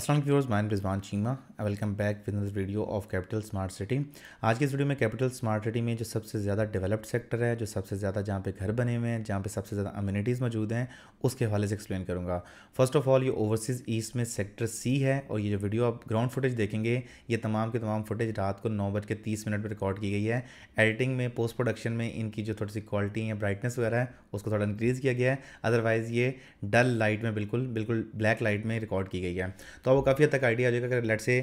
Aslam viewers माइन Rizwan Cheema welcome back with video of capital smart city आज की इस वीडियो में कैपिटल स्मार्ट सिटी में जो सबसे ज़्यादा डेवलप्ड सेक्टर है जो सबसे ज़्यादा जहाँ पे घर बने हुए हैं जहाँ पे सबसे ज़्यादा अम्यूनिटीज़ मौजूद हैं उसके हवाले से एक्सप्लेन करूँगा फर्स्ट ऑफ ऑल ये ओवरसीज़ ईस्ट में सेक्टर सी है और ये जो वीडियो आप ग्राउंड फुटेज देखेंगे ये तमाम के तमाम फुटेज रात को नौ बज के तीस मिनट पर रिकॉर्ड की गई है एडिटिंग में पोस्ट प्रोडक्शन में इनकी जो थोड़ी सी क्वालिटी है ब्राइटनेस वगैरह है उसको थोड़ा इंक्रीज़ किया गया है अदरवाइज़ ये डल लाइट में बिल्कुल बिल्कुल ब्लैक लाइट में रिकॉर्ड की गई है तो तो आपको काफ़ी हद तक आइडिया आ जाएगा अगर लेट से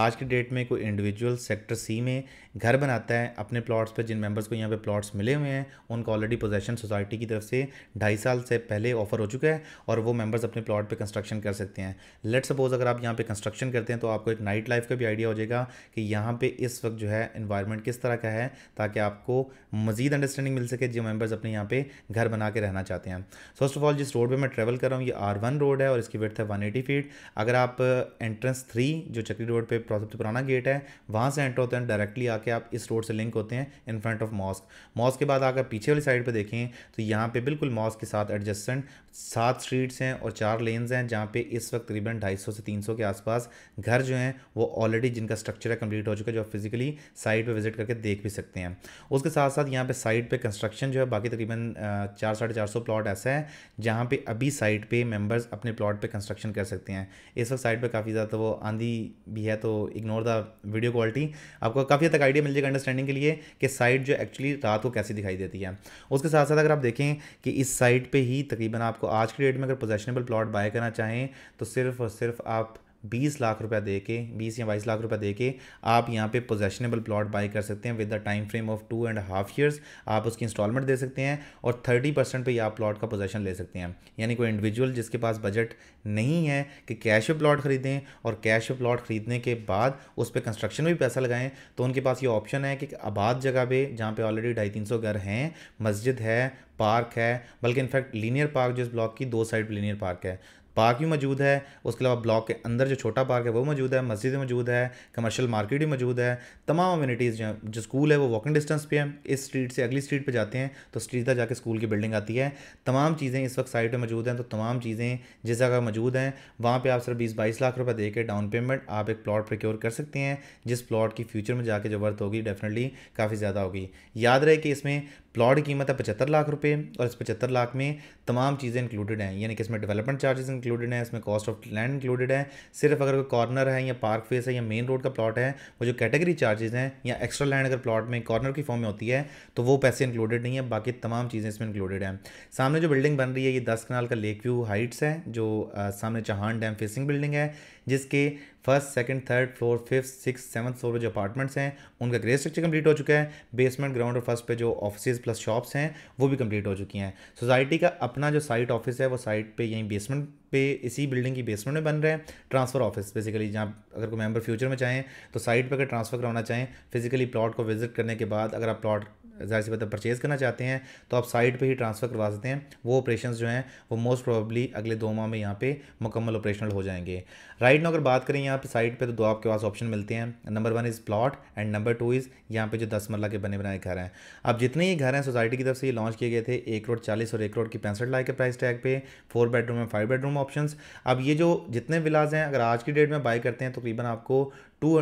आज के डेट में कोई इंडिविजुअल सेक्टर सी में घर बनाता है अपने प्लॉट्स पर जिन मेंबर्स को यहाँ पे प्लॉट्स मिले हुए हैं उनको ऑलरेडी पोजेशन सोसाइटी की तरफ से ढाई साल से पहले ऑफर हो चुका है और वो मेंबर्स अपने प्लॉट पे कंस्ट्रक्शन कर सकते हैं लेट सपोज अगर आप यहाँ पे कंस्ट्रक्शन करते हैं तो आपको एक नाइट लाइफ का भी आइडिया हो जाएगा कि यहाँ पर इस वक्त जो है इन्वायरमेंट किस तरह का है ताकि आपको मजीद अंडरस्टैंडिंग मिल सके जो मेम्बर्स अपने यहाँ पर घर बना के रहना चाहते हैं फर्स्ट ऑफ ऑल जिस रोड पर मैं ट्रेवल कर रहा हूँ ये आर रोड है और इसकी वर्थ है वन फीट अगर आप एंट्रेंस थ्री जो चक्री रोड पर सबसे पुराना गेट है वहाँ से एंटर होते हैं डायरेक्टली जाके आप इस रोड से लिंक होते हैं in front of mosque mosque के बाद अगर पीछे वाली साइड पर देखें तो यहाँ पर बिल्कुल मॉस्क के साथ एडजस्टेंट सात स्ट्रीट्स हैं और चार लेन्स हैं जहाँ पे इस वक्त ढाई 250 से 300 के आसपास घर जो हैं वो ऑलरेडी जिनका स्ट्रक्चर है कंप्लीट हो चुका है जो आप फिजिकली साइट पे विजिट करके देख भी सकते हैं उसके साथ साथ यहाँ पे साइट पे कंस्ट्रक्शन जो है बाकी तकरीबन चार साढ़े चार सौ प्लाट ऐसा है जहाँ पर अभी साइट पर मेम्बर्स अपने प्लाट पर कंस्ट्रक्शन कर सकते हैं इस वक्त साइट पर काफ़ी ज़्यादा तो वो आंधी भी है तो इग्नोर द वीडियो क्वालिटी आपको काफ़ी तक आइडिया मिल जाएगा अंडरस्टैंडिंग के लिए कि साइट जो एक्चुअली रात को कैसी दिखाई देती है उसके साथ साथ अगर आप देखें कि इस साइट पर ही तकरीबन आपको आज की डेट में अगर पोजेशनेबल प्लॉट बाय करना चाहें तो सिर्फ और सिर्फ आप बीस लाख रुपया दे के बीस या बाईस लाख रुपया दे के आप यहाँ पे पोजेशनेबल प्लॉट बाई कर सकते हैं with the time frame of two and half years आप उसकी इंस्टॉलमेंट दे सकते हैं और थर्टी परसेंट पर आप प्लॉट का पोजेशन ले सकते हैं यानी कोई इंडिविजुअल जिसके पास बजट नहीं है कि कैश पे प्लॉट खरीदें और कैश पे प्लॉट खरीदने के बाद उस पर कंस्ट्रक्शन में भी पैसा लगाएं तो उनके पास ये ऑप्शन है कि आबाद जगह पर जहाँ पर ऑलरेडी ढाई तीन सौ घर हैं मस्जिद है पार्क है बल्कि इनफैक्ट लीनियर पार्क जो इस ब्लॉक की दो साइड लीनियर पार्क है पार्क भी मौजूद है उसके अलावा ब्लॉक के अंदर जो छोटा पार्क है वो मौजूद है मस्जिद मौजूद है कमर्शियल मार्केट भी मौजूद है तमाम अम्यूनिटीज़ जो जो स्कूल है वो वॉकिंग डिस्टेंस पे है इस स्ट्रीट से अगली स्ट्रीट पे जाते हैं तो स्ट्रीट तक जाके स्कूल की बिल्डिंग आती है तमाम चीज़ें इस वक्त साइट पर मौजूद हैं तो तमाम चीज़ें जिस जगह मौजूद हैं वहाँ पर आप सिर्फ बीस बाईस लाख रुपये दे के डाउन पेमेंट आप एक प्लाट प्रिक्योर कर सकते हैं जिस प्लाट की फ्यूचर में जाके जो वर्थ होगी डेफिनेटली काफ़ी ज़्यादा होगी याद रहे कि इसमें प्लॉट की कीमत है पचहत्तर लाख रुपये और इस पचहत्तर लाख में तमाम चीज़ें इंक्लूडेड हैं यानी कि इसमें डेवलपमेंट चार्जेस इंक्लूडेड है इसमें कॉस्ट ऑफ लैंड इंक्लूडेड है सिर्फ अगर कोई कॉर्नर है या पार्क फेस है या मेन रोड का प्लॉट है वो जो कैटेगरी चार्जेज हैं या एक्स्ट्रा लैंड अगर प्लॉट में कॉर्नर की फॉर्म में होती है तो वो पैसे इंक्लूडेड नहीं है बाकी तमाम चीज़ें इसमें इंक्लूडेड हैं सामने जो बिल्डिंग बन रही है ये दस कनाल का लेक व्यू हाइट्स है जो आ, सामने चौहान डैम फेसिंग बिल्डिंग है जिसके first second third floor fifth six seventh floor जो अपार्टमेंट्स हैं उनका ग्रे स्ट्रक्चर कंप्लीट हो चुका है बेसमेंट ग्राउंड और फर्स्ट पे जो ऑफिस प्लस शॉप्स हैं वो भी कंप्लीट हो चुकी हैं सोसाइटी का अपना जो साइट ऑफिस है वो साइट पे यहीं बेसमेंट पे इसी बिल्डिंग की बेसमेंट में बन रहे हैं ट्रांसफ़र ऑफिस बेसिकली जहाँ अगर कोई मेम्बर फ्यूचर में चाहें तो साइट पर अगर ट्रांसफ़र कराना चाहें फिजिकली प्लॉट को विजिट करने के बाद अगर आप प्लॉट ज़ाहिर सी बात है परचेज़ करना चाहते हैं तो आप साइट पे ही ट्रांसफ़र करवा सकते हैं वो ऑपरेशन जो हैं वो मोस्ट प्रोबेबली अगले दो माह में यहाँ पे मुकम्मल ऑपरेशनल हो जाएंगे राइट नो अगर बात करें यहाँ पे साइट पे तो दो आपके पास ऑप्शन मिलते हैं number one is plot and number two is यहाँ पे जो दस मरला के बने बनाए घर हैं अब जितने ही घर हैं सोसाइटी की तरफ से ये लॉन्च किए गए थे एक करोड़ चालीस और एक करोड़ की पैंसठ लाख के प्राइस टैग पे four bedroom and five bedroom option अब ये जो जितने विलाज हैं अगर आज की डेट में बाई करते हैं तो तकरीबन आपको टू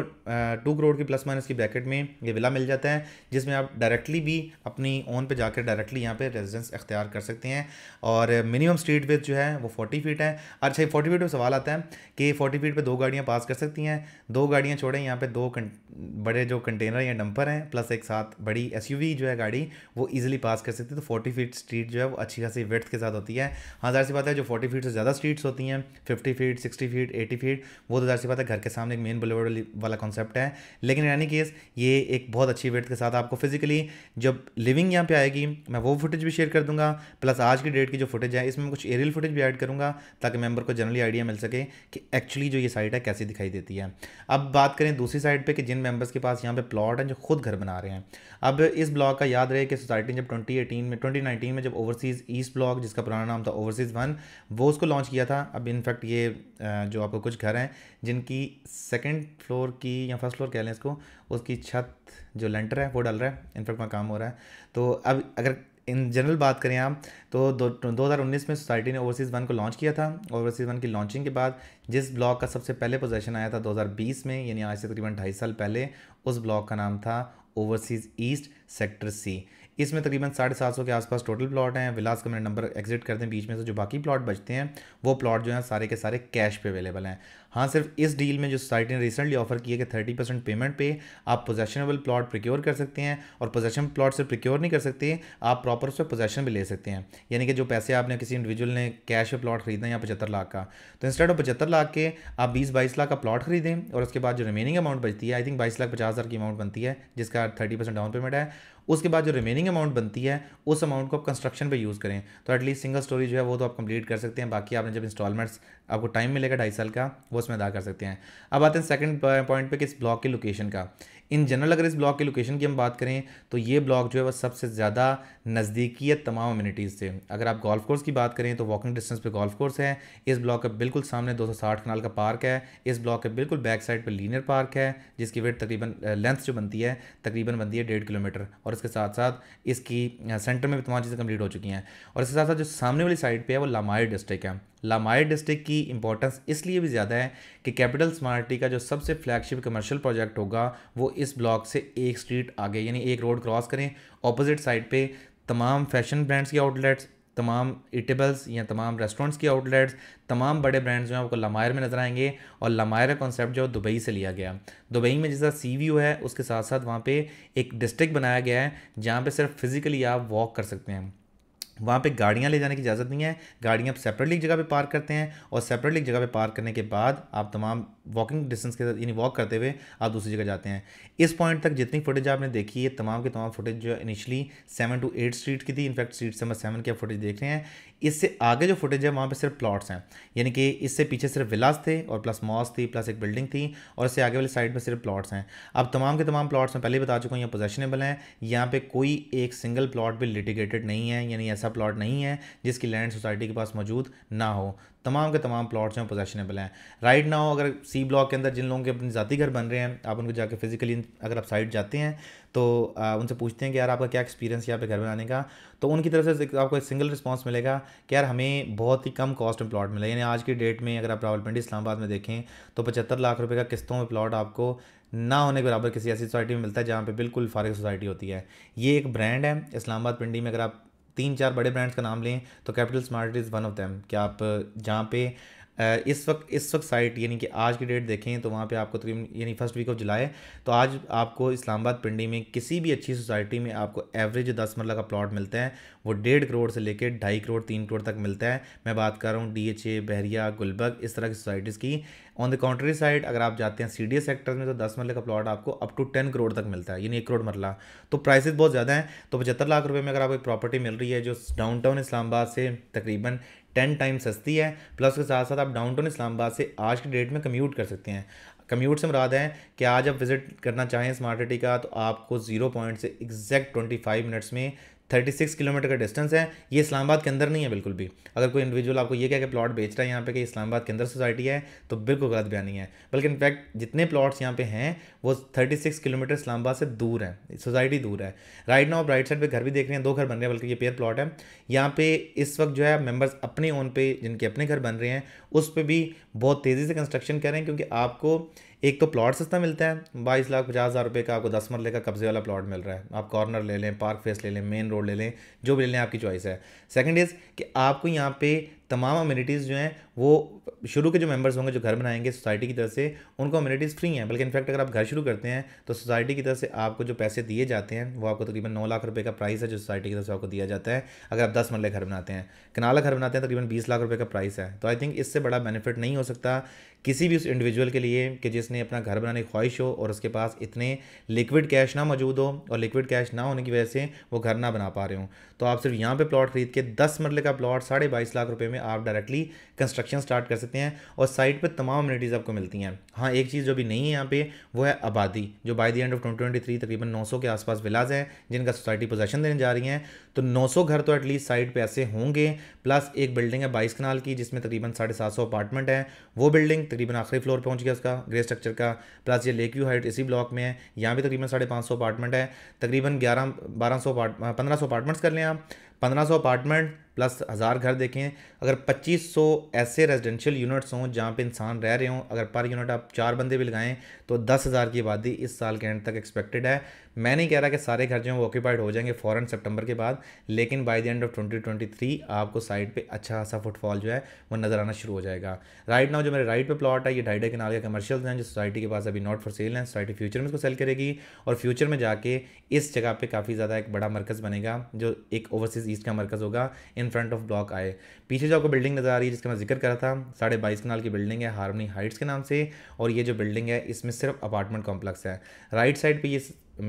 टू करोड़ की प्लस माइनस की ब्रैकेट में ये विला मिल जाता है जिसमें आप डायरेक्टली भी अपनी ओन पे जाकर डायरेक्टली यहाँ पे रेजिडेंस अख्तियार कर सकते हैं और मिनिमम स्ट्रीट विथ जो है वो फोर्टी फीट है अच्छा फोर्टी फीट पर सवाल आता है कि फोर्टी फीट पर दो गाड़ियाँ पास कर सकती हैं दो गाड़ियाँ छोड़ें यहाँ पर दो बड़े जो कंटेनर या डंपर हैं प्लस एक साथ बड़ी एस जो है गाड़ी वो ईजिली पास कर सकती है तो फोर्टी फीट स्ट्रीट जो है वो अच्छी खासी वेथ के साथ होती है हाँ जाहिर सी बात है जो फोर्टी फीट से ज़्यादा स्ट्रीट्स होती हैं fifty feet sixty feet eighty feet वो तो जाहिर सी बात है घर के सामने एक मेन बुलेवर्ड वाली वाला कॉन्सेप्ट है लेकिन यानी केस ये एक बहुत अच्छी वेट के साथ आपको फिजिकली जब लिविंग यहाँ पे आएगी मैं वो फुटेज भी शेयर कर दूंगा प्लस आज की डेट की जो फुटेज है इसमें कुछ एरियल फुटेज भी ऐड करूँगा ताकि मेम्बर को जनरली आइडिया मिल सके कि एक्चुअली जो ये साइट है कैसी दिखाई देती है अब बात करें दूसरी साइड पर कि जिन मेम्बर्स के पास यहाँ पर प्लॉट हैं जो खुद घर बना रहे हैं अब इस ब्लॉक का याद रहे कि सोसाइटी जब ट्वेंटी में ट्वेंटी में जब ओवरसीज़ ईस्ट ब्लॉक जिसका पुराना नाम था ओवरसीज़ वन वो उसको लॉन्च किया था अब इनफैक्ट ये जो आपको कुछ घर हैं जिनकी सेकेंड फ्लोर की या फर्स्ट फ्लोर कह लें इसको उसकी छत जो लेंटर है वो डल रहा है इनफेक्ट वहाँ काम हो रहा है तो अब अगर इन जनरल बात करें आप तो दो हज़ार उन्नीस में सोसाइटी ने ओवरसीज़ वन को लॉन्च किया था ओवरसीज़ वन की लॉन्चिंग के बाद जिस ब्लॉक का सबसे पहले पोजेशन आया था दो हज़ार बीस में यानी आज से तकरीबन ढाई साल पहले उस ब्लॉक का नाम था ओवरसीज़ ईस्ट सेक्टर सी इसमें तकरीबन साढ़े सात सौ के आसपास टोटल प्लॉट हैं विलास का मैंने नंबर एग्जिट कर दें बीच में से जो बाकी प्लॉट बचते हैं वो प्लॉट जो हैं सारे के सारे कैश पे अवेलेबल हैं हाँ सिर्फ इस डील में जो सोसाइटी ने रिसेंटली ऑफर किया कि थर्टी परसेंट पेमेंट पे आप पोजेशनेबल प्लॉट प्रिक्योर कर सकते हैं और पोजेशन प्लॉट सिर्फ प्रिक्योर नहीं कर सकते आप प्रॉपर उस पर पोजेशन भी ले सकते हैं यानी कि जो पैसे आपने किसी इंडिविजुअल ने कैश पर प्लॉट खरीदा या पचहत्तर लाख का तो इंस्टेड ऑफ पचहत्तर लाख के आप बीस बाईस लाख का प्लॉट खरीदें और उसके बाद जो रिमेनिंग अमाउंट बचती है आई थिंक बाईस लाख पचास हज़ार की अमाउंट बनती है जिसका थर्टी परसेंट डाउन पेमेंट है उसके बाद जो रिमेनिंग अमाउंट बनती है उस अमाउंट को आप कंस्ट्रक्शन पे यूज़ करें तो एटलीस्ट सिंगल स्टोरी जो है वो तो आप कंप्लीट कर सकते हैं बाकी आपने जब इंस्टॉलमेंट्स आपको टाइम मिलेगा ढाई साल का वो उसमें अदा कर सकते हैं अब आते हैं सेकंड पॉइंट पे किस ब्लॉक की लोकेशन का इन जनरल अगर इस ब्लॉक के लोकेशन की हम बात करें तो ये ब्लॉक जो है वह सबसे ज़्यादा नज़दीकी है तमाम अम्यूनिटीज़ से अगर आप गोल्फ कोर्स की बात करें तो वॉकिंग डिस्टेंस पे गोल्फ कोर्स है इस ब्लॉक के बिल्कुल सामने 260 कनाल का पार्क है इस ब्लॉक के बिल्कुल बैक साइड पर लीनियर पार्क है जिसकी वेट तकरीबन लेंथ जो बनती है तकरीबन बनती है डेढ़ किलोमीटर और इसके साथ साथ इसकी सेंटर में भी तमाम चीज़ें कम्प्लीट हो चुकी हैं और इसके साथ साथ जो सामने वाली साइड पर है वो लामाई डिस्ट्रिक्ट है लामाई डिस्ट्रिक्ट की इंपॉर्टेंस इसलिए भी ज़्यादा है कि कैपिटल स्मार्टी का जो सबसे फ्लैगशिप कमर्शियल प्रोजेक्ट होगा वो इस ब्लॉक से एक स्ट्रीट आगे यानी एक रोड क्रॉस करें ऑपोजिट साइड पे तमाम फैशन ब्रांड्स की आउटलेट्स तमाम इटेबल्स या तमाम रेस्टोरेंट्स की आउटलेट्स तमाम बड़े ब्रांड्स जो हैं आपको लमायर में नज़र आएंगे और लमायर का कॉन्सेप्ट जो है दुबई से लिया गया दुबई में जैसा सी व्यू है उसके साथ साथ वहाँ पे एक डिस्ट्रिक्ट बनाया गया है जहाँ पे सिर्फ फिज़िकली आप वॉक कर सकते हैं वहाँ पे गाड़ियाँ ले जाने की इजाज़त नहीं है गाड़ियाँ आप सेपरेटली जगह पे पार्क करते हैं और सेपरेटली जगह पे पार्क करने के बाद आप तमाम वॉकिंग डिस्टेंस के साथ यानी वॉक करते हुए आप दूसरी जगह जाते हैं इस पॉइंट तक जितनी फुटेज आपने देखी है तमाम के तमाम फुटेज जो initially seven to eight street की थी इनफैक्ट स्ट्रीट नंबर सेवन की आप फुटेज देख रहे हैं इससे आगे जो फुटेज है वहाँ पर सिर्फ प्लाट्स हैं यानी कि इससे पीछे सिर्फ विलास थे और प्लस मॉस थी प्लस एक बिल्डिंग थी और इससे आगे वाली साइड में सिर्फ प्लाट्स हैं अब तमाम के तमाम प्लाट्स मैं पहले बता चुका हूँ यहाँ पोजेशनेबल हैं यहाँ पर कोई एक सिंगल प्लाट भी लिटिगेटेड नहीं है यानी ऐसा प्लॉट नहीं है जिसकी लैंड सोसाइटी के पास मौजूद ना हो तमाम के तमाम प्लॉट्स हैं पोजेशनेबल हैं राइट ना हो अगर सी ब्लॉक के अंदर जिन लोगों के अपने ज़ाती घर बन रहे हैं आप उनको जाकर फिजिकली अगर आप साइट जाते हैं तो आ, उनसे पूछते हैं कि यार आपका क्या एक्सपीरियंस है यहाँ पे घर बनाने का तो उनकी तरफ से आपको एक सिंगल रिस्पांस मिलेगा कि यार हमें बहुत ही कम कॉस्ट में प्लॉट मिला यानी आज की डेट में अगर आप रावलपिंडी इस्लामाबाद में देखें तो पचहत्तर लाख रुपये का किस्तों में प्लॉट आपको ना होने के बराबर किसी ऐसी सोसाइटी में मिलता है जहाँ पे बिल्कुल फारग सोसाइटी होती है ये एक ब्रांड है इस्लामाबाद पिंडी में अगर आप तीन चार बड़े ब्रांड्स का नाम लें तो capital smart is one of them कि आप जहाँ पे इस वक्त इस वक्त साइट यानी कि आज की डेट देखें तो वहाँ पे आपको तकरीबन यानी फर्स्ट वीक ऑफ जुलाई तो आज आपको इस्लामाबाद पिंडी में किसी भी अच्छी सोसाइटी में आपको एवरेज दस मरला का प्लॉट मिलता है वो डेढ़ करोड़ से लेकर ढाई करोड़ तीन करोड़ तक मिलता है मैं बात कर रहा हूँ D H A Bahria Gulberg इस तरह की सोसाइटीज़ की ऑन द काउंट्री साइड अगर आप जाते हैं सी डी सेक्टर में तो दस मरले का प्लॉट आपको अप टू टेन करोड़ तक मिलता है यानी एक करोड़ मरला तो प्राइस बहुत ज़्यादा हैं तो पचहत्तर लाख रुपये में अगर आपको एक प्रॉपर्टी मिल रही है जो डाउन टाउन से तकरीबन टेन टाइम सस्ती है प्लस के साथ साथ आप डाउन टाउन इस्लामाबाद से आज की डेट में कम्यूट कर सकते हैं कम्यूट से मुराद है कि आज आप विज़िट करना चाहें स्मार्ट सिटी का तो आपको जीरो पॉइंट से एग्जैक्ट ट्वेंटी फाइव मिनट्स में थर्टी सिक्स किलोमीटर का डिस्टेंस है ये इस्लामाबाद के अंदर नहीं है बिल्कुल भी अगर कोई इंडिविजुअल आपको ये कह के प्लॉट बेच रहा है यहाँ पे कि इस्लामाबाद के अंदर सोसाइटी है तो बिल्कुल गलत बयानी है बल्कि इनफैक्ट जितने प्लॉट्स यहाँ पे हैं वो थर्टी सिक्स किलोमीटर इस्लामाबाद से दूर है सोसाइटी दूर है राइट नाउ आप राइट साइड पर घर भी देख रहे हैं दो घर बन रहे हैं बल्कि ये पेयर प्लॉट है यहाँ पे इस वक्त जो है मेम्बर्स अपने ओन पे जिनके अपने घर बन रहे हैं उस पर भी बहुत तेज़ी से कंस्ट्रक्शन कर रहे हैं क्योंकि आपको एक तो प्लॉट सस्ता मिलता है बाईस लाख पचास हज़ार रुपये का आपको दस मरले का कब्जे वाला प्लॉट मिल रहा है आप कॉर्नर ले लें पार्क फेस ले लें मेन रोड ले लें जो भी ले लें आपकी चॉइस है सेकंड इज़ कि आपको यहाँ पे तमाम अम्यूनिटीज़ जो हैं वो शुरू के जो मेंबर्स होंगे जो घर बनाएंगे सोसाइटी की तरफ से उनको अम्यूनिटीज़ फ्री हैं बल्कि इनफैक्ट अगर आप घर शुरू करते हैं तो सोसाइटी की तरफ से आपको जो पैसे दिए जाते हैं वो आपको तकरीबन नौ लाख रुपये का प्राइस है जो सोसाइटी की तरफ से आपको दिया जाता है अगर आप दस मरले घर बनाते हैं कनाला घर बनाते हैं तकरीबन बीस लाख रुपये का प्राइस है तो आई थिंक इससे बड़ा बेनिफिट नहीं हो सकता किसी भी उस इंडिविजुअल के लिए कि जिसने अपना घर बनाने की ख्वाहिश हो और उसके पास इतने लिक्विड कैश ना मौजूद हो और लिक्विड कैश ना होने की वजह से वो घर ना बना पा रहे हो तो आप सिर्फ यहाँ पर प्लॉट खरीद के दस मरले का प्लॉट साढ़े बाईस लाख रुपये में आप डायरेक्टली कंस्ट्रक्शन स्टार्ट कर सकते हैं और साइट पर तमाम अम्यूनिटीज़ आपको मिलती हैं हाँ एक चीज़ जो भी नहीं है यहाँ पे वो है आबादी जो by the end of twenty twenty तकरीबन नौ के आसपास विलाज हैं जिनका सोसाइटी पोजेशन देने जा रही हैं तो नौ घर तो एटलीस्ट साइट पर ऐसे होंगे प्लस एक बिल्डिंग है बाईस कनाल की जिसमें तकरीबन साढ़े सात सौ अपार्टमेंट हैं वो बिल्डिंग तकरीबन आखिरी फ्लोर पहुँच गया उसका ग्रे स्ट्रक्चर का प्लस ये लेक्यू हाइट इसी ब्लॉक में है यहाँ भी तकरीबन साढ़े पाँच सौ अपार्टमेंट है तकरीबन ग्यारह बारह सौ अपार्ट पंद्रह सौ अपार्टमेंट्स कर लें आप पंद्रह सौ अपार्टमेंट प्लस हज़ार घर देखें अगर 2500 ऐसे रेजिडेंशियल यूनिट्स हों जहाँ पे इंसान रह रहे हों अगर पर यूनिट आप चार बंदे भी लगाएं तो दस हज़ार की आबादी इस साल के एंड तक एक्सपेक्टेड है मैं नहीं कह रहा कि सारे घर जो हैं वो ऑक्यूपाइड हो जाएंगे फ़ौरन सितंबर के बाद लेकिन बाय द एंड ऑफ 2023 आपको साइड पे अच्छा खासा फुटफॉल जो है वो नज़र आना शुरू हो जाएगा राइट नाउ जो मेरे राइट पे प्लॉट है ये ढाई कनाल के कमर्शियल हैं जो सोसाइटी के पास अभी नॉट फॉर सेल हैं सोसाइटी फ्यूचर में इसको सेल करेगी और फ्यूचर में जाके इस जगह पर काफ़ी ज़्यादा एक बड़ा मरकज़ बनेगा जो एक ओवरसीज़ ईस्ट का मरकज़ होगा इन फ्रंट ऑफ ब्लॉक आए पीछे जो आपको बिल्डिंग नज़र आ रही है जिसका मैं जिक्र करा था साढ़े बाईस कनाल की बिल्डिंग है हारमनी हाइट्स के नाम से और ये जो बिल्डिंग है इसमें सिर्फ अपार्टमेंट कॉम्प्लेक्स है राइट साइड पर ये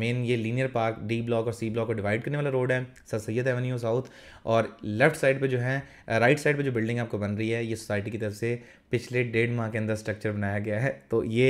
मेन ये लीनियर पार्क डी ब्लॉक और सी ब्लॉक को डिवाइड करने वाला रोड है सर सैद एवेन्यू साउथ और लेफ्ट साइड पर जो है राइट साइड पर जो बिल्डिंग आपको बन रही है ये सोसाइटी की तरफ से पिछले डेढ़ माह के अंदर स्ट्रक्चर बनाया गया है तो ये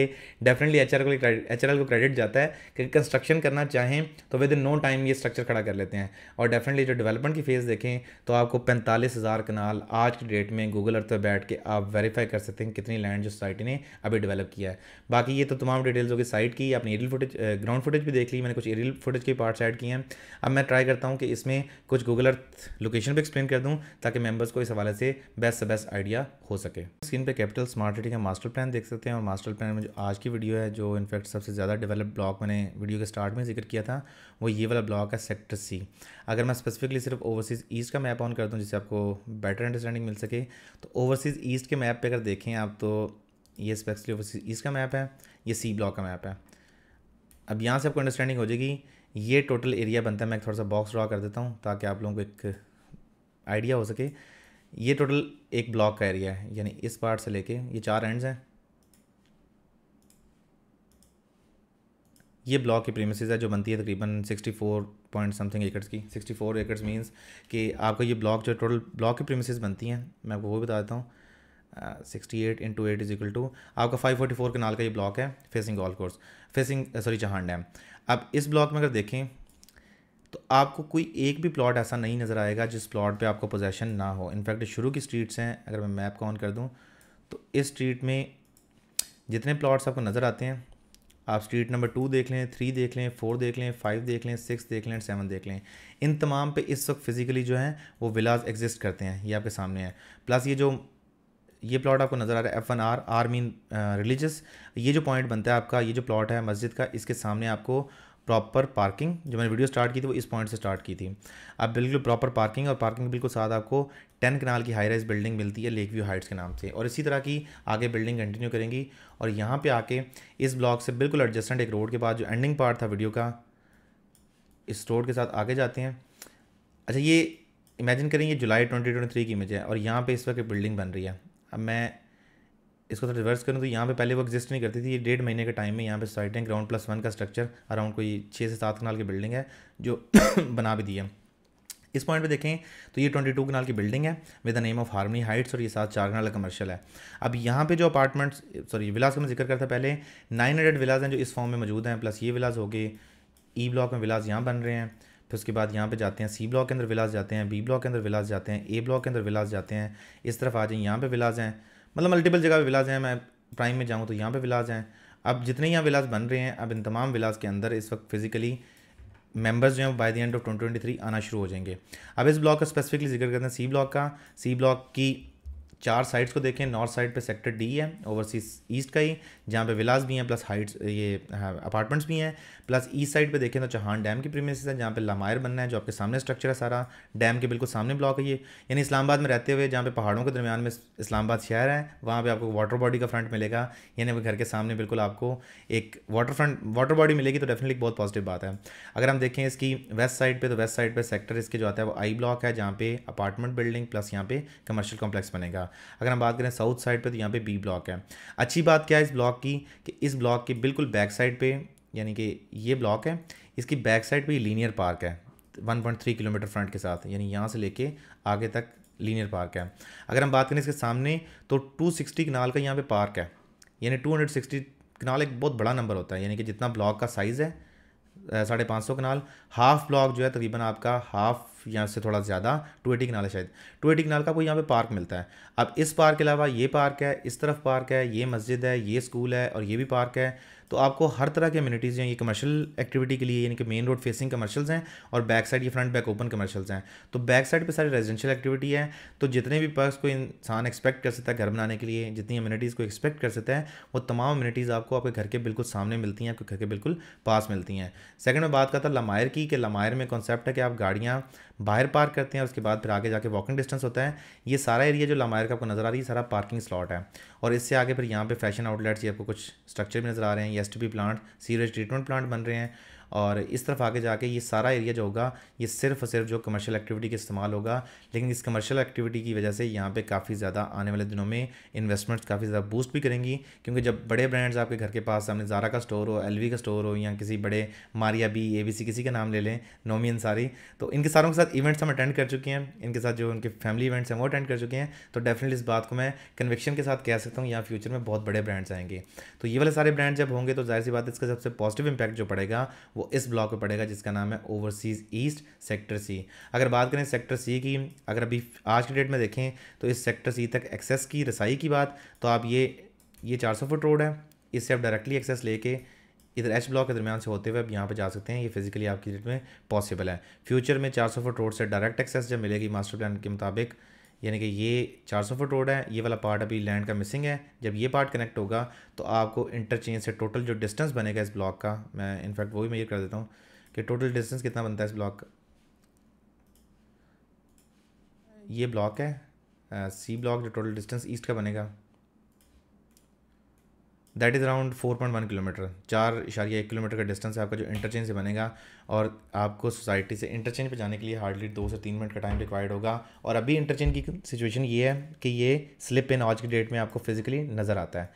डेफिनेटली एच को एच को क्रेडिट जाता है कि कंस्ट्रक्शन करना चाहें तो विद इन नो टाइम ये स्ट्रक्चर खड़ा कर लेते हैं और डेफिनेटली जो डेवलपमेंट की फेज़ देखें तो आपको पैंतालीस हज़ार कनाल आज की डेट में गूगल अर्थ पर बैठ के आप वेरीफाई कर सकते हैं कितनी लैंड जो सोसाइटी ने अभी डेवलप किया है बाकी ये तो तमाम डिटेल्स होगी साइट की आपने एरियल फुटेज ग्राउंड फुटेज भी देख ली मैंने कुछ एरियल फुटेज के पार्ट्स ऐड किए हैं अब मैं ट्राई करता हूँ कि इसमें कुछ गूगल अर्थ लोकेशन पर एक्सप्लेन कर दूँ ताकि मेम्बर्स को इस हवाले से बेस्ट से बेस्ट आइडिया हो सके स्क्रीन पर पे कैपिटल स्मार्ट सिटी का मास्टर प्लान देख सकते हैं और मास्टर प्लान में जो आज की वीडियो है जो इनफैक्ट सबसे ज़्यादा डेवलप ब्लॉक मैंने वीडियो के स्टार्ट में जिक्र किया था वो ये वाला ब्लॉक है सेक्टर सी अगर मैं स्पेसिफिकली सिर्फ ओवरसीज़ ईस्ट का मैप ऑन करता हूँ जिससे आपको बेटर अंडरस्टैंडिंग मिल सके तो ओवरसीज़ ईस्ट के मैप पर अगर देखें आप तो ये स्पेसिफिकली ओवरसीज़ ईस्ट का मैप है ये सी ब्लॉक का मैप है अब यहाँ से आपको अंडरस्टैंडिंग हो जाएगी ये टोटल एरिया बनता है मैं थोड़ा सा बॉक्स ड्रा कर देता हूँ ताकि आप लोगों को एक आइडिया हो सके ये टोटल एक ब्लॉक का एरिया है यानी इस पार्ट से लेके ये चार एंड्स हैं ये ब्लॉक की प्रीमिसज है जो बनती है तकरीबन 64 पॉइंट समथिंग एकड़ की 64 एकड़ मींस कि आपका ये ब्लॉक जो टोटल ब्लॉक की प्रीमिसज बनती हैं मैं आपको वो भी बता देता हूँ sixty eight into eight is equal to आपका फाइव फोर्टी फोर के नाल का ये ब्लॉक है facing all course facing sorry Chahan dam अब इस ब्लॉक में अगर देखें तो आपको कोई एक भी प्लॉट ऐसा नहीं नज़र आएगा जिस प्लॉट पे आपको पोजेशन ना हो इनफैक्ट शुरू की स्ट्रीट्स हैं अगर मैं मैप का ऑन कर दूँ तो इस स्ट्रीट में जितने प्लॉट्स आपको नज़र आते हैं आप स्ट्रीट नंबर टू देख लें थ्री देख लें फोर देख लें फाइव देख लें सिक्स देख लें सेवन देख लें इन तमाम पे इस वक्त फिज़िकली जो है वो विलाज एग्जिस्ट करते हैं ये आपके सामने है प्लस ये जो ये प्लॉट आपको नज़र आ रहा है F N R R mean religious ये जो पॉइंट बनता है आपका ये जो प्लॉट है मस्जिद का इसके सामने आपको प्रॉपर पार्किंग जो मैंने वीडियो स्टार्ट की थी वो इस पॉइंट से स्टार्ट की थी अब बिल्कुल प्रॉपर पार्किंग और पार्किंग बिल्कुल साथ आपको टेन कनाल की हाई राइज बिल्डिंग मिलती है लेक व्यू हाइट्स के नाम से और इसी तरह की आगे बिल्डिंग कंटिन्यू करेंगी और यहाँ पे आके इस ब्लॉक से बिल्कुल एडजस्टेंट एक रोड के बाद जो एंडिंग पार्ट था वीडियो का इस रोड के साथ आगे जाते हैं अच्छा ये इमेजिन करें ये जुलाई ट्वेंटी ट्वेंटी थ्री की इमेज है और यहाँ पर इस वक्त बिल्डिंग बन रही है अब मैं इसको थोड़ा रिवर्स करूँ तो यहाँ पे पहले वो एग्जिस्ट नहीं करती थी ये डेढ़ महीने के टाइम में यहाँ पे साइड है ग्राउंड प्लस वन का स्ट्रक्चर अराउंड कोई छः से सात कनाल की बिल्डिंग है जो बना भी दी है इस पॉइंट पे देखें तो ये 22 कनाल की बिल्डिंग है with the name of Harmony Heights और ये सात चार कनाल का कमर्शियल है अब यहाँ पे जो अपार्टमेंट्स सॉरी विलास का मैं जिक्र करता पहले 900 विलास हैं जो इस फॉर्म में मौजूद हैं प्लस ये विलास हो गए ई e ब्लॉक में विलास यहाँ बन रहे हैं फिर उसके बाद यहाँ पे जाते हैं सी ब्लॉक के अंदर विलास जाते हैं बी ब्लॉक के अंदर विलास जाते हैं ए ब्लॉक के अंदर विलास जाते हैं इस तरफ आ जाए यहाँ पे विलास हैं मतलब मल्टीपल जगह पे विलाज हैं मैं प्राइम में जाऊँ तो यहाँ पे विलाज हैं अब जितने यहाँ विलाज बन रहे हैं अब इन तमाम विलाज के अंदर इस वक्त फिजिकली मेंबर्स जो हैं by the end of twenty twenty three आना शुरू हो जाएंगे अब इस ब्लॉक का स्पेसिफिकली जिक्र करते हैं सी ब्लॉक का सी ब्लॉक की चार साइड्स को देखें नॉर्थ साइड पे सेक्टर डी है ओवरसीज ईस्ट का ही जहाँ पे विलास भी हैं प्लस हाइट्स ये अपार्टमेंट्स हाँ, भी हैं प्लस ईस्ट साइड पे देखें तो चौहान डैम की प्रीमियस है जहाँ पे लमायर बनना है जो आपके सामने स्ट्रक्चर है सारा डैम के बिल्कुल सामने ब्लॉक है ये यानी इस्लामाबाद में रहते हुए जहाँ पे पहाड़ों के दरमियान में इस्लामाबाद शहर है वहाँ पर आपको वाटर बॉडी का फ्रंट मिलेगा यानी वो घर के सामने बिल्कुल आपको एक वाटर फ्रंट वाटर बॉडी मिलेगी तो डेफिनेटली बहुत पॉजिटिव बात है अगर हम देखें इसकी वेस्ट साइड पर तो वेस्ट साइड पर सेक्टर इसके जो आता है वो आई ब्लॉक है जहाँ पे अपार्टमेंट बिल्डिंग प्लस यहाँ पे कमर्शियल कॉम्प्लेक्स बनेगा अगर हम बात करें साउथ साइड पे तो यहाँ पे बी ब्लॉक है अच्छी बात क्या है इस ब्लॉक की कि इस ब्लॉक के बिल्कुल बैक साइड पे यानी कि ये ब्लॉक है इसकी बैक साइड पे लीनियर पार्क है 1.3 किलोमीटर फ्रंट के साथ यानी यहाँ से लेके आगे तक लीनियर पार्क है अगर हम बात करें इसके सामने तो 260 कनाल का यहाँ पे पार्क है यानी 260 कनाल एक बहुत बड़ा नंबर होता है यानी कि जितना ब्लॉक का साइज़ है साढ़े पाँच सौ कनाल हाफ ब्लॉक जो है तकरीबन आपका हाफ यहाँ से थोड़ा ज़्यादा टू एटी किनाल है शायद टू एटी किनाल का आपको यहाँ पे पार्क मिलता है अब इस पार्क के अलावा ये पार्क है इस तरफ पार्क है ये मस्जिद है ये स्कूल है और ये भी पार्क है तो आपको हर तरह की अम्यूनिटीज़ हैं ये कमर्शियल एक्टिविटी के लिए यानी कि मेन रोड फेसिंग कमर्शियल्स हैं और बैक साइड ये फ्रंट बैक ओपन कमर्शियल्स हैं तो बैक साइड पे सारी रेजिडेंशियल एक्टिविटी है तो जितने भी पर्स को इंसान एक्सपेक्ट कर सकता है घर बनाने के लिए जितनी अम्यूनिटीज़ को एक्सपेक्ट कर सकता है वो तमाम अम्यूनिटीज़ आपको आपके घर के बिल्कुल सामने मिलती हैं आपके घर के बिल्कुल पास मिलती हैं सेकेंड में बात करता लमायर की की कि लमायर में कॉन्सेप्ट है कि आप गाड़ियाँ बाहर पार्क करते हैं उसके बाद फिर आगे जाके वॉकिंग डिस्टेंस होता है ये सारा एरिया जो लमायर का आपको नज़र आ रही है सारा पार्किंग स्लॉट है और इससे आगे फिर यहाँ पर फैशन आउटलेट्स ये आपको कुछ स्ट्रक्चर भी नज़र आ रहे हैं S plant sewerage treatment plant बन रहे हैं और इस तरफ आगे जाके ये सारा एरिया जो होगा ये सिर्फ सिर्फ जो कमर्शियल एक्टिविटी के इस्तेमाल होगा लेकिन इस कमर्शियल एक्टिविटी की वजह से यहाँ पे काफ़ी ज़्यादा आने वाले दिनों में इन्वेस्टमेंट्स काफ़ी ज़्यादा बूस्ट भी करेंगी क्योंकि जब बड़े ब्रांड्स आपके घर के पास सामने ज़ारा का स्टोर हो एल का स्टोर हो या किसी बड़े मारिया बी ए किसी का नाम ले लें नोमी अंसारी तो इनके सारों के साथ इवेंट्स हम अटेंड कर चुके हैं इनके साथ जो उनके फैमिली इवेंट्स हैं वो अटेंड कर चुके हैं तो डेफिनेटली इस बात को मैं कन्विक्शन के साथ कह सकता हूँ यहाँ फ्यूचर में बहुत बड़े ब्रांड्स आएंगे तो ये वाले सारे ब्रांड जब होंगे तो जाहिर सी बात इसका सबसे पॉजिटिव इंपैक्ट जो पड़ेगा वो इस ब्लॉक पे पड़ेगा जिसका नाम है ओवरसीज़ ईस्ट सेक्टर सी अगर बात करें सेक्टर सी की अगर अभी आज की डेट में देखें तो इस सेक्टर सी तक एक्सेस की रसाई की बात तो आप ये ये चार सौ फुट रोड है इससे आप डायरेक्टली एक्सेस लेके इधर एच ब्लॉक के दरमियान से होते हुए आप यहाँ पर जा सकते हैं ये फिजिकली आपकी डेट में पॉसिबल है फ्यूचर में चार सौ फुट रोड से डायरेक्ट एक्सेस जब मिलेगी मास्टर प्लान के मुताबिक यानी कि ये 400 फुट रोड है ये वाला पार्ट अभी लैंड का मिसिंग है जब ये पार्ट कनेक्ट होगा तो आपको इंटरचेंज से टोटल जो डिस्टेंस बनेगा इस ब्लॉक का मैं इनफैक्ट वो भी मेजर कर देता हूँ कि टोटल डिस्टेंस कितना बनता है इस ब्लॉक का ये ब्लॉक है सी ब्लॉक जो टोटल डिस्टेंस ईस्ट का बनेगा that is around four point one kilometre चार इशारिया एक किलोमीटर का डिस्टेंस है आपका जो इंटरचेंज से बनेगा और आपको सोसाइटी से इंटरचेंज पे जाने के लिए हार्डली दो से तीन मिनट का टाइम रिक्वायर्ड होगा और अभी इंटरचेंज की सिचुएशन ये है कि ये स्लिप इन आज की डेट में आपको फिजिकली नज़र आता है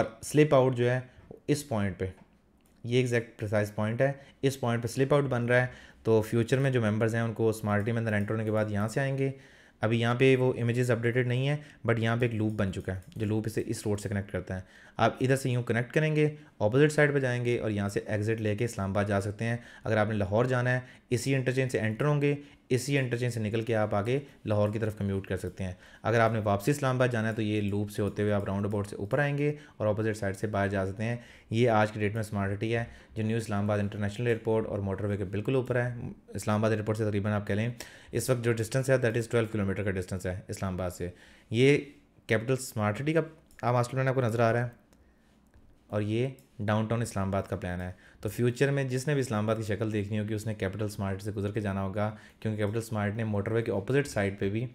और स्लिप आउट जो है इस पॉइंट पर ये एग्जैक्ट प्रिसाइज पॉइंट है इस पॉइंट पर स्लिप आउट बन रहा है तो फ्यूचर में जो मेम्बर्स हैं उनको स्मार्टी में अंदर एंटर होने के बाद यहाँ से आएंगे अभी यहाँ पे वो इमेजेस अपडेटेड नहीं है बट यहाँ पे एक लूप बन चुका है जो लूप इसे इस रोड से कनेक्ट करता है आप इधर से यूँ कनेक्ट करेंगे ऑपोजिट साइड पर जाएंगे और यहाँ से एग्जिट लेके इस्लामाबाद जा सकते हैं अगर आपने लाहौर जाना है इसी इंटरचेंज से एंटर होंगे इसी इंटरचेंज से निकल के आप आगे लाहौर की तरफ कम्यूट कर सकते हैं अगर आपने वापसी इस्लामाबाद जाना है तो ये लूप से होते हुए आप राउंड अबाउट से ऊपर आएंगे और अपोजिट साइड से बाहर जा सकते हैं ये आज की डेट में स्मार्ट सिटी है जो न्यू इस्लामाबाद इंटरनेशनल एयरपोर्ट और मोटरवे के बिल्कुल ऊपर है इस्लामाबाद एयरपोर्ट से तकरीबन आप कह लें इस वक्त जो डिस्टेंस है दैट इज़ ट्वेल्व किलोमीटर का डिस्टेंस है इस्लामाबाद से ये कैपिटल स्मार्ट सिटी का आप मास्टर प्लान आपको नज़र आ रहा है और ये डाउनटाउन इस्लामाबाद का प्लान है तो फ्यूचर में जिसने भी इस्लामाबाद की शक्ल देखनी होगी उसने कैपिटल स्मार्ट से गुजर के जाना होगा क्योंकि कैपिटल स्मार्ट ने मोटरवे के अपोजिट साइड पर भी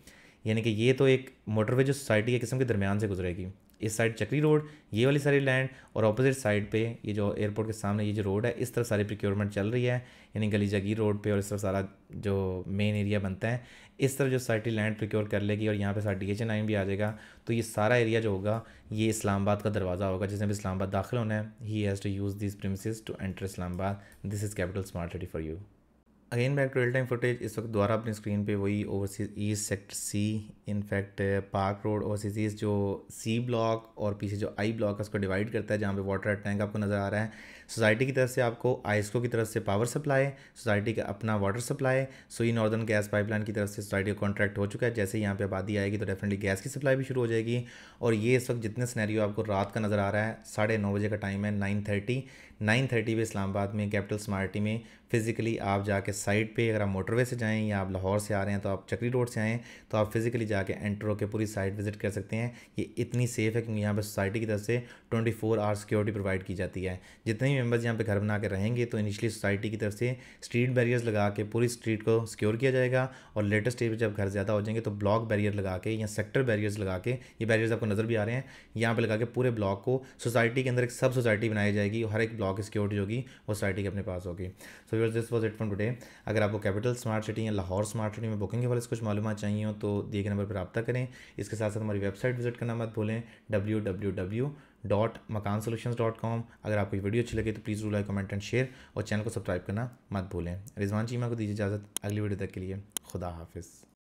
यानी कि ये तो एक मोटरवे जो सोसाइटी के किस्म के दरमियान से गुजरेगी इस साइड चक्री रोड ये वाली सारी लैंड और अपोजिट साइड पे ये जो एयरपोर्ट के सामने ये जो रोड है इस तरह सारी प्रिक्योरमेंट चल रही है यानी गली जगीर रोड पे और इस तरह सारा जो मेन एरिया बनता है इस तरह जो सोसाइटी लैंड प्रिक्योर कर लेगी और यहाँ पे सारा डी एच भी आ जाएगा तो ये सारा एरिया जो होगा ये इस्लामाबाद का दरवाज़ा होगा जिसने भी इस्लामाबाद दाखिल होना है ही has to use this premise to enter Islamabad this is capital smart city for you again back to real time footage इस वक्त द्वारा अपनी स्क्रीन पे वही overseas east sector C in fact park road overseas east जो सी ब्लॉक और पीछे जो आई ब्लॉक है उसको डिवाइड करता है जहाँ पे वाटर टैंक आपको नज़र आ रहा है सोसाइटी की तरफ से आपको आइस्को की तरफ से पावर सप्लाई सोसाइटी का अपना water supply Sui northern gas pipeline की तरफ से सोसाइटी का कॉन्ट्रैक्ट हो चुका है जैसे यहाँ पर आबादी आएगी तो डेफिनेटली गैस की सप्लाई भी शुरू हो जाएगी और ये इस वक्त जितने स्नैरियो आपको रात का नज़र आ रहा है साढ़े बजे का टाइम है नाइन थर्टी नाइन थर्टी पे इस्लामाबाद में कैपिटल स्मार्टी में फिज़िकली आप जाके साइड पे अगर आप मोटरवे से जाएँ या आप लाहौर से आ रहे हैं तो आप चक्री रोड से आएँ तो आप फिज़िकली जाके एंट्रो के पूरी साइट विज़िट कर सकते हैं ये इतनी सेफ़ है क्योंकि यहाँ पर सोसाइटी की तरफ से twenty four hour security provide की जाती है जितने भी मेम्बर्स यहाँ पर घर बना के रहेंगे तो इनिशली सोसाइटी की तरफ से स्ट्रीट बैरियर्स लगा के पूरी स्ट्रीट को सिक्योर किया जाएगा और लेटेस्ट स्टेज पर जब घर ज़्यादा हो जाएंगे तो ब्लॉक बैरियर लगा के या सेक्टर बैरियर्स लगा के ये बैरियर्स आपको नज़र भी आ रहे हैं यहाँ पर लगा के पूरे ब्लॉक को सोसाइटी के अंदर एक सब सोसाइटी बनाई जाएगी हर एक ब्लॉक की सिक्योरिटी होगी वो सोसाइटी के अपने पास होगी so viewers this was it for today अगर आपको कैपिटल स्मार्ट सिटी या लाहौर स्मार्ट सिटी में बुकिंग के बारे में कुछ मालूम चाहिए हो तो दिए गए नंबर पर रब्ता करें इसके साथ साथ हमारी वेबसाइट विजिट करना मत भूलें W W W dot Makaan solution dot com अगर आपको वीडियो अच्छी लगे तो प्लीज़ रू लाइक कमेंट एंड शेयर और चैनल को सब्सक्राइब करना मत भूलें रिजवान चीमा को दीजिए इजाज़त अगली वीडियो तक के लिए खुदा हाफिज़